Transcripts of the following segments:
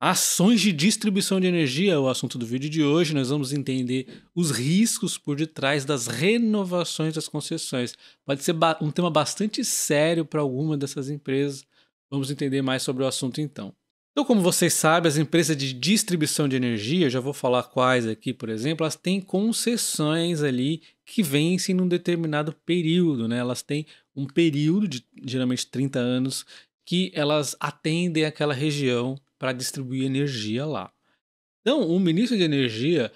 Ações de distribuição de energia é o assunto do vídeo de hoje. Nós vamos entender os riscos por detrás das renovações das concessões. Pode ser um tema bastante sério para alguma dessas empresas. Vamos entender mais sobre o assunto então. Então, como vocês sabem, as empresas de distribuição de energia, já vou falar quais aqui, por exemplo, elas têm concessões ali que vencem num determinado período, né? Elas têm um período de geralmente 30 anos que elas atendem aquela região para distribuir energia lá. Então, o ministro de Energia,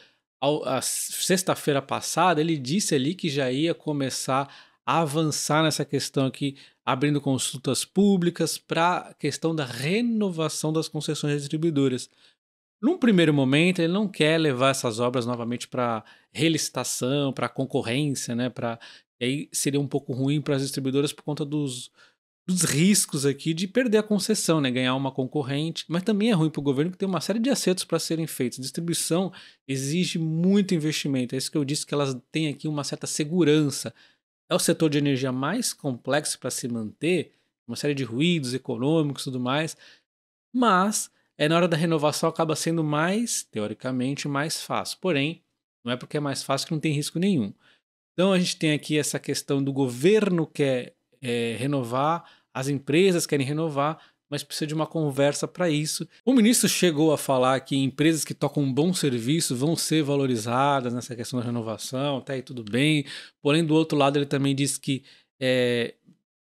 a sexta-feira passada, ele disse ali que já ia começar a avançar nessa questão aqui, abrindo consultas públicas para a questão da renovação das concessões distribuidoras. Num primeiro momento, ele não quer levar essas obras novamente para relicitação, para concorrência, né? Pra... E aí seria um pouco ruim para as distribuidoras por conta dos, dos riscos aqui de perder a concessão, né? ganhar uma concorrente, mas também é ruim para o governo que tem uma série de acertos para serem feitos. Distribuição exige muito investimento, é isso que eu disse que elas têm aqui uma certa segurança. É o setor de energia mais complexo para se manter, uma série de ruídos econômicos e tudo mais, mas é na hora da renovação acaba sendo mais, teoricamente, mais fácil. Porém, não é porque é mais fácil que não tem risco nenhum. Então a gente tem aqui essa questão do governo que é é, renovar, as empresas querem renovar, mas precisa de uma conversa para isso. O ministro chegou a falar que empresas que tocam um bom serviço vão ser valorizadas nessa questão da renovação, até tá aí tudo bem. Porém, do outro lado, ele também disse que é,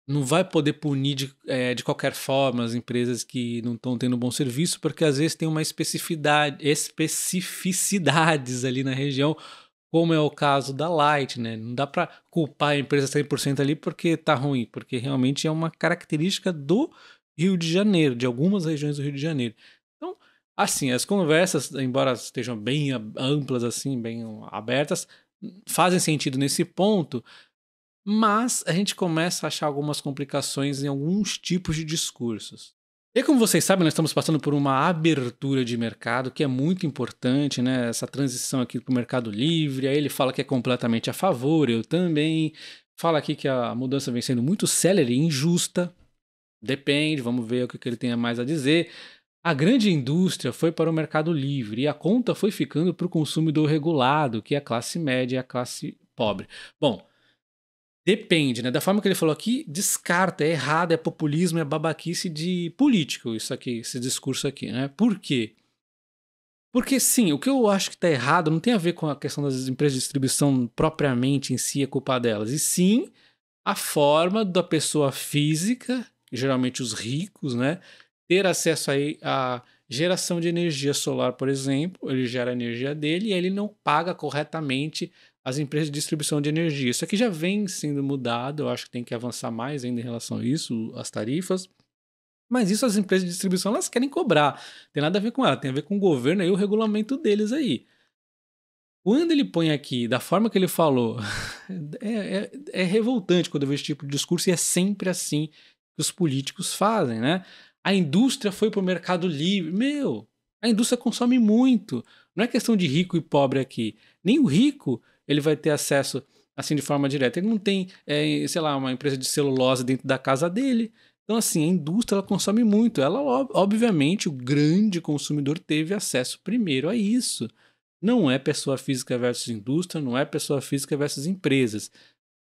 não vai poder punir de, é, de, qualquer forma as empresas que não estão tendo bom serviço, porque às vezes tem uma especificidade, especificidades ali na região, como é o caso da Light, né? Não dá para culpar a empresa 100% ali porque tá ruim, porque realmente é uma característica do Rio de Janeiro, de algumas regiões do Rio de Janeiro. Então, assim, as conversas, embora estejam bem amplas assim, bem abertas, fazem sentido nesse ponto, mas a gente começa a achar algumas complicações em alguns tipos de discursos. E como vocês sabem, nós estamos passando por uma abertura de mercado que é muito importante, né? Essa transição aqui para o mercado livre. Aí ele fala que é completamente a favor, eu também. Fala aqui que a mudança vem sendo muito célere e injusta. Depende, vamos ver o que ele tem mais a dizer. A grande indústria foi para o mercado livre e a conta foi ficando para o consumidor regulado, que é a classe média e a classe pobre. Bom, Depende, né? Da forma que ele falou aqui, descarta, é errado, é populismo, é babaquice de político isso aqui, esse discurso aqui, né? Por quê? Porque sim, o que eu acho que está errado não tem a ver com a questão das empresas de distribuição propriamente em si, é culpa delas. E sim, a forma da pessoa física, geralmente os ricos, né? Ter acesso aí à geração de energia solar, por exemplo, ele gera a energia dele e ele não paga corretamente as empresas de distribuição de energia. Isso aqui já vem sendo mudado, eu acho que tem que avançar mais ainda em relação a isso, as tarifas. Mas isso as empresas de distribuição elas querem cobrar. Tem nada a ver com ela, tem a ver com o governo e o regulamento deles aí. Quando ele põe aqui, da forma que ele falou, é, é, é revoltante quando eu vejo esse tipo de discurso e é sempre assim que os políticos fazem, né? A indústria foi para o mercado livre. Meu, a indústria consome muito. Não é questão de rico e pobre aqui. Nem o rico ele vai ter acesso assim de forma direta. Ele não tem, é, sei lá, uma empresa de celulose dentro da casa dele. Então, assim, a indústria ela consome muito. Ela, obviamente, o grande consumidor teve acesso primeiro a isso. Não é pessoa física versus indústria, não é pessoa física versus empresas.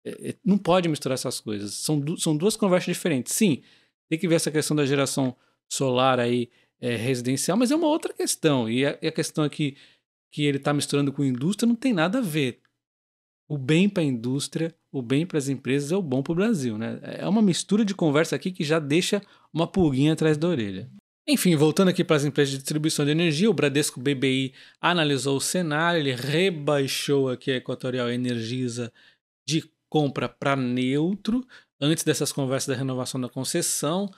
É, é, não pode misturar essas coisas. São, du são duas conversas diferentes. Sim, tem que ver essa questão da geração solar aí é, residencial, mas é uma outra questão. E a, e a questão aqui é que ele está misturando com indústria não tem nada a ver o bem para a indústria, o bem para as empresas é o bom para o Brasil. Né? É uma mistura de conversa aqui que já deixa uma pulguinha atrás da orelha. Enfim, voltando aqui para as empresas de distribuição de energia, o Bradesco BBI analisou o cenário, ele rebaixou aqui a Equatorial Energisa de compra para neutro, antes dessas conversas da renovação da concessão.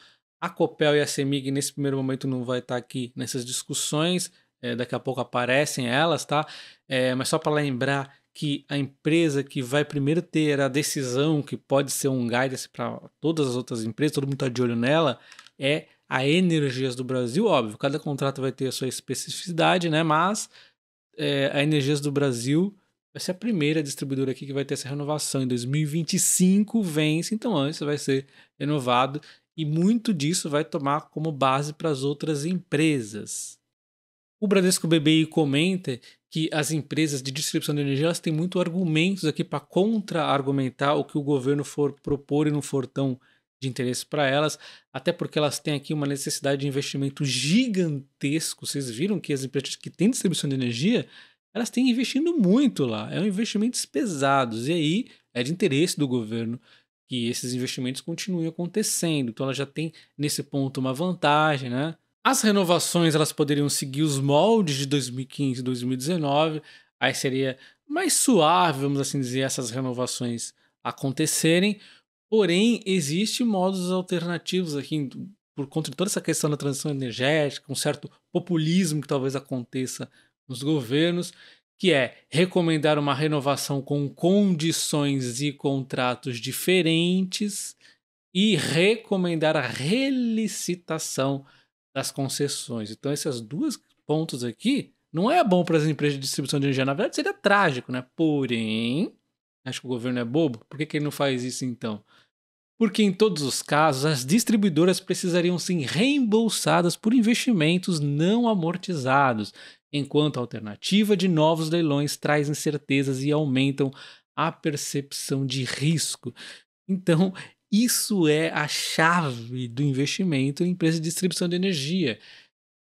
A Copel e a CEMIG nesse primeiro momento não vai estar tá aqui nessas discussões, é, daqui a pouco aparecem elas, tá? É, mas só para lembrar que a empresa que vai primeiro ter a decisão, que pode ser um guidance para todas as outras empresas, todo mundo está de olho nela, é a Energias do Brasil. Óbvio, cada contrato vai ter a sua especificidade, né? mas é, a Energias do Brasil vai ser a primeira distribuidora aqui que vai ter essa renovação. Em 2025 vence, então antes vai ser renovado. E muito disso vai tomar como base para as outras empresas. O Bradesco BBI comenta que as empresas de distribuição de energia elas têm muito argumentos aqui para contra-argumentar o que o governo for propor e não for tão de interesse para elas, até porque elas têm aqui uma necessidade de investimento gigantesco. Vocês viram que as empresas que têm distribuição de energia, elas têm investindo muito lá, é um investimentos pesados e aí é de interesse do governo que esses investimentos continuem acontecendo. Então ela já tem nesse ponto uma vantagem, né? As renovações elas poderiam seguir os moldes de 2015 e 2019, aí seria mais suave, vamos assim dizer, essas renovações acontecerem. Porém, existem modos alternativos aqui, por conta de toda essa questão da transição energética, um certo populismo que talvez aconteça nos governos, que é recomendar uma renovação com condições e contratos diferentes e recomendar a relicitação das concessões. Então, esses dois pontos aqui não é bom para as empresas de distribuição de energia. Na verdade, seria trágico, né? Porém, acho que o governo é bobo. Por que, que ele não faz isso então? Porque em todos os casos, as distribuidoras precisariam ser reembolsadas por investimentos não amortizados, enquanto a alternativa de novos leilões traz incertezas e aumentam a percepção de risco. Então, isso é a chave do investimento em empresas de distribuição de energia.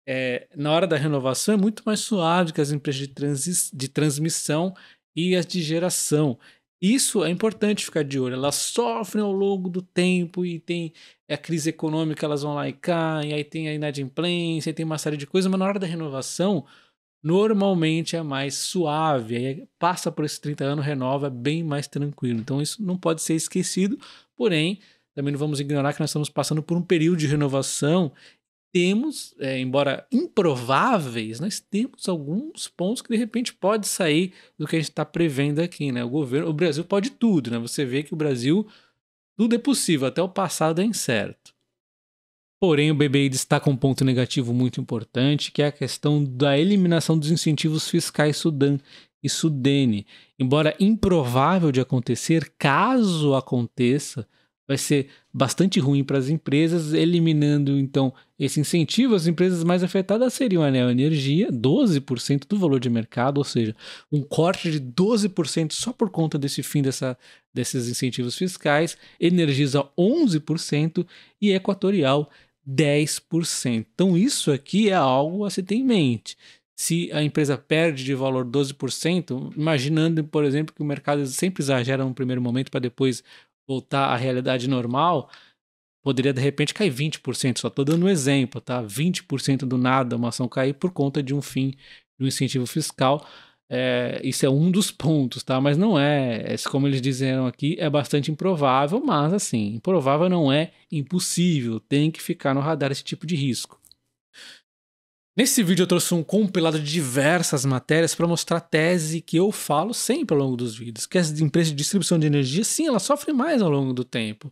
É, na hora da renovação é muito mais suave que as empresas de, transi de transmissão e as de geração. Isso é importante ficar de olho. Elas sofrem ao longo do tempo e tem é, a crise econômica, elas vão lá e caem, aí tem a inadimplência, e tem uma série de coisas, mas na hora da renovação, normalmente é mais suave, aí passa por esses 30 anos, renova bem mais tranquilo. Então isso não pode ser esquecido, porém, também não vamos ignorar que nós estamos passando por um período de renovação. Temos, é, embora improváveis, nós temos alguns pontos que de repente pode sair do que a gente está prevendo aqui, né? O governo, o Brasil pode tudo, né? Você vê que o Brasil tudo é possível, até o passado é incerto. Porém, o BBI destaca um ponto negativo muito importante, que é a questão da eliminação dos incentivos fiscais sudan e Sudene. Embora improvável de acontecer, caso aconteça, vai ser bastante ruim para as empresas, eliminando então esse incentivo, as empresas mais afetadas seriam a Neo Energia, 12% do valor de mercado, ou seja, um corte de 12% só por conta desse fim dessa, desses incentivos fiscais, Energisa 11% e Equatorial 10%. Então, isso aqui é algo a se ter em mente. Se a empresa perde de valor 12%, imaginando, por exemplo, que o mercado sempre exagera no primeiro momento para depois voltar à realidade normal, poderia de repente cair 20%. Só estou dando um exemplo, tá? 20% do nada uma ação cair por conta de um fim do incentivo fiscal é, isso é um dos pontos, tá? Mas não é, é, como eles disseram aqui, é bastante improvável, mas assim, improvável não é impossível, tem que ficar no radar esse tipo de risco. Nesse vídeo eu trouxe um compilado de diversas matérias para mostrar a tese que eu falo sempre ao longo dos vídeos, que as é empresas de distribuição de energia, sim, elas sofrem mais ao longo do tempo.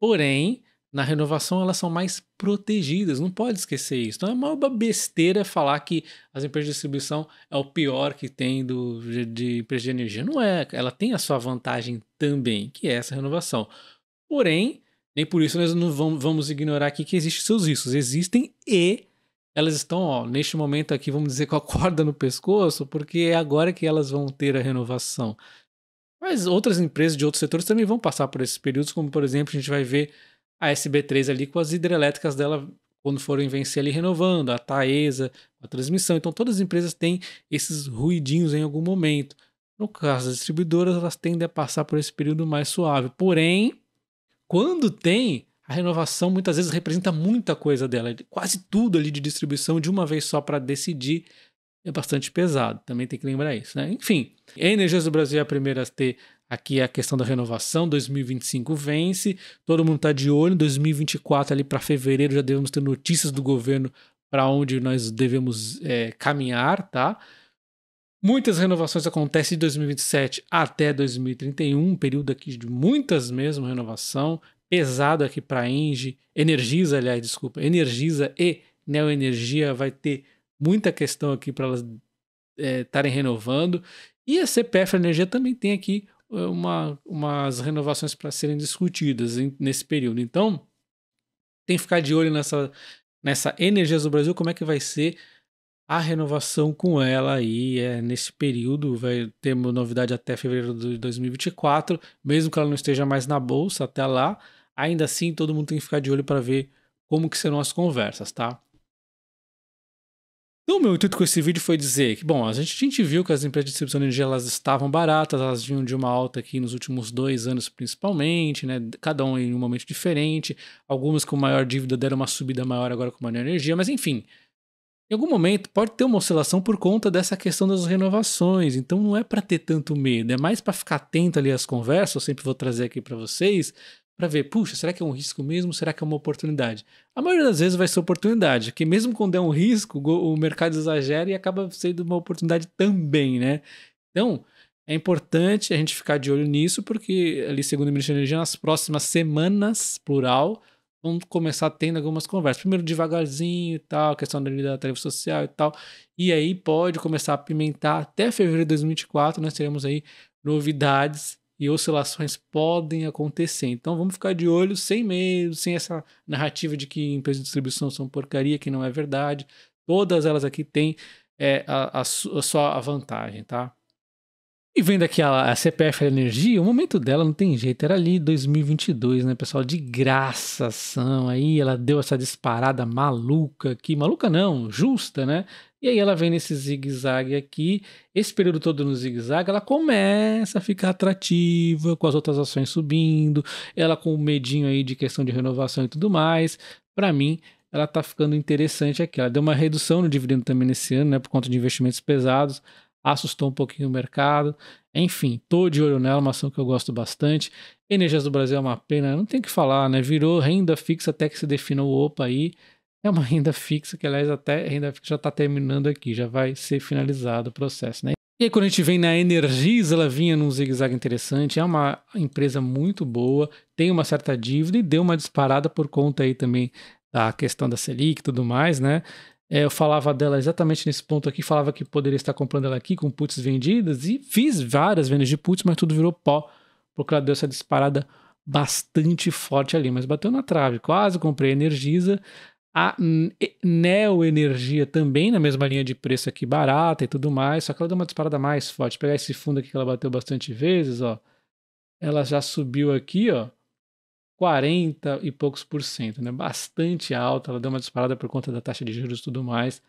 Porém, na renovação elas são mais protegidas, não pode esquecer isso. Então é uma besteira falar que as empresas de distribuição é o pior que tem do, de, de empresa de energia. Não é, ela tem a sua vantagem também, que é essa renovação. Porém, nem por isso nós não vamos, vamos ignorar aqui que existem seus riscos. Existem e elas estão, ó, neste momento aqui, vamos dizer, com a corda no pescoço, porque é agora que elas vão ter a renovação. Mas outras empresas de outros setores também vão passar por esses períodos, como por exemplo, a gente vai ver a SB3 ali com as hidrelétricas dela quando forem vencer ali renovando, a Taesa, a transmissão. Então todas as empresas têm esses ruidinhos em algum momento. No caso das distribuidoras, elas tendem a passar por esse período mais suave. Porém, quando tem, a renovação muitas vezes representa muita coisa dela, quase tudo ali de distribuição de uma vez só para decidir é bastante pesado, também tem que lembrar isso, né? Enfim, a Energias do Brasil é a primeira a ter Aqui é a questão da renovação, 2025 vence, todo mundo está de olho, 2024 ali para fevereiro já devemos ter notícias do governo para onde nós devemos é, caminhar, tá? Muitas renovações acontecem de 2027 até 2031, um período aqui de muitas mesmo renovação, pesado aqui para a Engie, Energisa, aliás, desculpa, Energisa e Neoenergia vai ter muita questão aqui para elas é, estarem é, renovando. E a CPF Energia também tem aqui uma, umas renovações para serem discutidas em, nesse período. Então, tem que ficar de olho nessa, nessa energia do Brasil, como é que vai ser a renovação com ela aí é, nesse período. Vai ter novidade até fevereiro de 2024, mesmo que ela não esteja mais na bolsa até lá. Ainda assim, todo mundo tem que ficar de olho para ver como que serão as conversas, tá? Então, meu intuito com esse vídeo foi dizer que, bom, a gente, a gente viu que as empresas de distribuição de energia elas estavam baratas, elas vinham de uma alta aqui nos últimos dois anos, principalmente, né? Cada um em um momento diferente. Algumas com maior dívida deram uma subida maior agora com maior energia, mas enfim. Em algum momento pode ter uma oscilação por conta dessa questão das renovações, então não é para ter tanto medo, é mais para ficar atento ali às conversas, eu sempre vou trazer aqui para vocês, para ver, puxa, será que é um risco mesmo? Será que é uma oportunidade? A maioria das vezes vai ser oportunidade, que mesmo quando é um risco, o mercado exagera e acaba sendo uma oportunidade também, né? Então, é importante a gente ficar de olho nisso, porque ali, segundo o Ministério da Energia, nas próximas semanas, plural, vão começar tendo algumas conversas. Primeiro devagarzinho e tal, questão da tarifa social e tal. E aí pode começar a pimentar até fevereiro de 2024, nós né? teremos aí novidades e oscilações podem acontecer. Então vamos ficar de olho sem medo, sem essa narrativa de que empresas de distribuição são porcaria, que não é verdade. Todas elas aqui têm é, a, a, a sua vantagem, tá? E vendo aqui a, a CPF a Energia, o momento dela não tem jeito, era ali 2022, né, pessoal? De graça ação aí, ela deu essa disparada maluca aqui, maluca não, justa, né? E aí ela vem nesse zigue-zague aqui. Esse período todo no zigue-zague, ela começa a ficar atrativa, com as outras ações subindo, ela com o medinho aí de questão de renovação e tudo mais. Para mim, ela tá ficando interessante aqui. Ela deu uma redução no dividendo também nesse ano, né, por conta de investimentos pesados, assustou um pouquinho o mercado. Enfim, tô de olho nela, uma ação que eu gosto bastante. Energias do Brasil é uma pena, não tem o que falar, né? Virou renda fixa até que se defina o OPA aí é uma renda fixa, que aliás até a renda fixa já está terminando aqui, já vai ser finalizado o processo. Né? E aí, quando a gente vem na Energisa, ela vinha num zigue-zague interessante, é uma empresa muito boa, tem uma certa dívida e deu uma disparada por conta aí também da questão da Selic e tudo mais, né? É, eu falava dela exatamente nesse ponto aqui, falava que poderia estar comprando ela aqui com puts vendidas e fiz várias vendas de puts, mas tudo virou pó, porque ela deu essa disparada bastante forte ali, mas bateu na trave, quase comprei a Energisa, a Neo Energia também, na mesma linha de preço aqui, barata e tudo mais, só que ela deu uma disparada mais forte. Pegar esse fundo aqui que ela bateu bastante vezes, ó. Ela já subiu aqui, ó, 40 e poucos por cento, né? Bastante alta, ela deu uma disparada por conta da taxa de juros e tudo mais.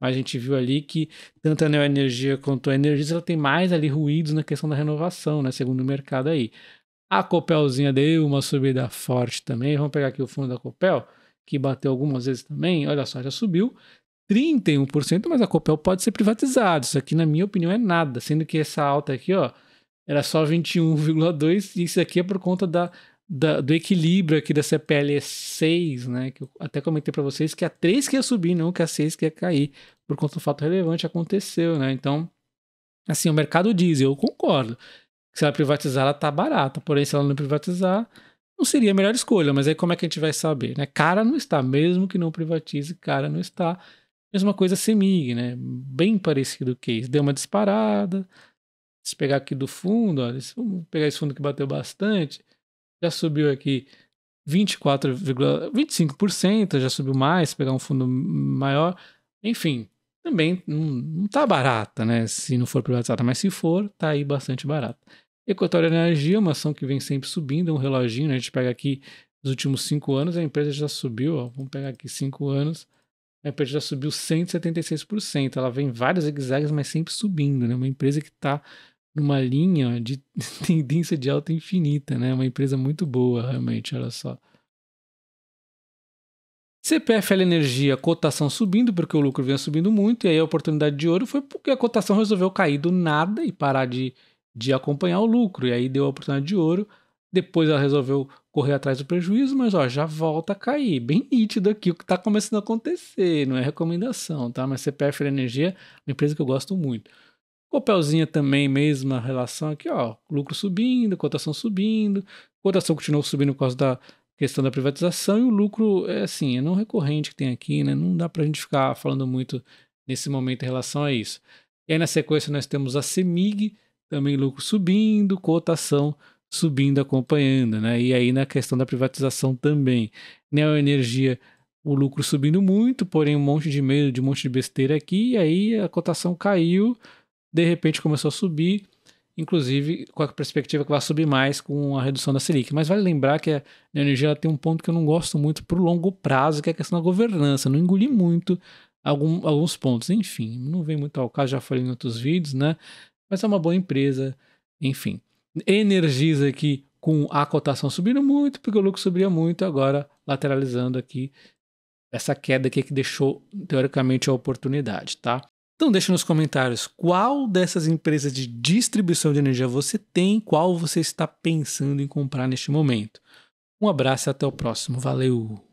Mas a gente viu ali que tanto a Neo Energia quanto a energia ela tem mais ali ruídos na questão da renovação, né? Segundo o mercado aí. A Copelzinha deu uma subida forte também. Vamos pegar aqui o fundo da Copel que bateu algumas vezes também, olha só, já subiu 31%, mas a Copel pode ser privatizada. Isso aqui, na minha opinião, é nada, sendo que essa alta aqui, ó, era só 21,2 e isso aqui é por conta da, da, do equilíbrio aqui da CPL 6, é né, que eu até comentei para vocês que a 3 que ia subir, não que a 6 que ia cair, por conta do fato relevante aconteceu, né? Então, assim, o mercado diz, eu concordo, que se ela privatizar, ela tá barata, porém se ela não privatizar, não seria a melhor escolha, mas aí como é que a gente vai saber, né? Cara não está, mesmo que não privatize, cara não está. Mesma coisa CEMIG, né? Bem parecido o case. Deu uma disparada. Se pegar aqui do fundo, olha, vamos pegar esse fundo que bateu bastante, já subiu aqui 24, 25%, já subiu mais, pegar um fundo maior. Enfim, também não, está barata, né? Se não for privatizada, mas se for, tá aí bastante barata. Equatorial Energia, uma ação que vem sempre subindo, é um reloginho, né? a gente pega aqui nos últimos cinco anos, a empresa já subiu, ó, vamos pegar aqui cinco anos, a empresa já subiu 176%. Ela vem vários zigue-zagues, mas sempre subindo, né? Uma empresa que está numa linha de tendência de alta infinita, né? Uma empresa muito boa, realmente, olha só. CPFL Energia, cotação subindo, porque o lucro vem subindo muito, e aí a oportunidade de ouro foi porque a cotação resolveu cair do nada e parar de de acompanhar o lucro. E aí deu a oportunidade de ouro. Depois ela resolveu correr atrás do prejuízo, mas ó, já volta a cair. Bem nítido aqui o que está começando a acontecer. Não é recomendação, tá? Mas CPF é Energia, uma empresa que eu gosto muito. Copelzinha também, mesma relação aqui, ó. Lucro subindo, cotação subindo. Cotação continuou subindo por causa da questão da privatização. E o lucro, é assim, é não recorrente que tem aqui, né? Não dá para a gente ficar falando muito nesse momento em relação a isso. E aí, na sequência, nós temos a CEMIG, também lucro subindo, cotação subindo, acompanhando, né? E aí na questão da privatização também. Neoenergia, o lucro subindo muito, porém um monte de medo, de um monte de besteira aqui, e aí a cotação caiu, de repente começou a subir, inclusive com a perspectiva que vai subir mais com a redução da Selic. Mas vale lembrar que a Neoenergia tem um ponto que eu não gosto muito para o longo prazo, que é a questão da governança. Eu não engoli muito algum, alguns pontos. Enfim, não vem muito ao caso, já falei em outros vídeos, né? mas é uma boa empresa, enfim. Energiza aqui com a cotação subindo muito, porque o lucro subia muito, agora lateralizando aqui essa queda aqui que deixou, teoricamente, a oportunidade, tá? Então deixa nos comentários qual dessas empresas de distribuição de energia você tem, qual você está pensando em comprar neste momento. Um abraço e até o próximo. Valeu!